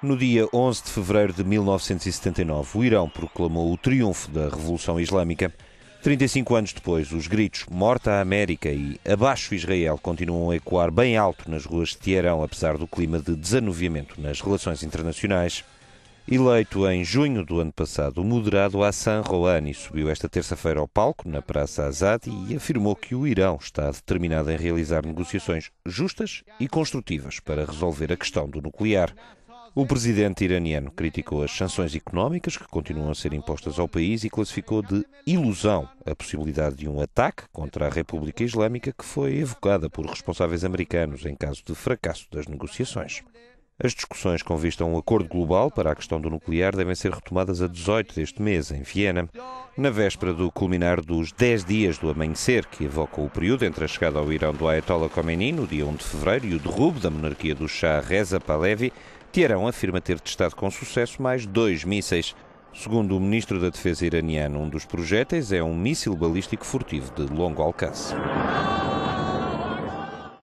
No dia 11 de fevereiro de 1979, o Irão proclamou o triunfo da Revolução Islâmica. 35 anos depois, os gritos Morta a América e Abaixo Israel continuam a ecoar bem alto nas ruas de Teherão, apesar do clima de desanuviamento nas relações internacionais. Eleito em junho do ano passado, o moderado Hassan Rouhani subiu esta terça-feira ao palco na Praça Azad e afirmou que o Irão está determinado em realizar negociações justas e construtivas para resolver a questão do nuclear. O presidente iraniano criticou as sanções económicas que continuam a ser impostas ao país e classificou de ilusão a possibilidade de um ataque contra a República Islâmica que foi evocada por responsáveis americanos em caso de fracasso das negociações. As discussões com vista a um acordo global para a questão do nuclear devem ser retomadas a 18 deste mês, em Viena, na véspera do culminar dos 10 dias do amanhecer, que evoca o período entre a chegada ao Irão do Ayatollah Khomeini, no dia 1 de fevereiro, e o derrubo da monarquia do Shah Reza Pahlavi, Teherão afirma ter testado com sucesso mais dois mísseis. Segundo o ministro da Defesa iraniano, um dos projéteis é um míssil balístico furtivo de longo alcance.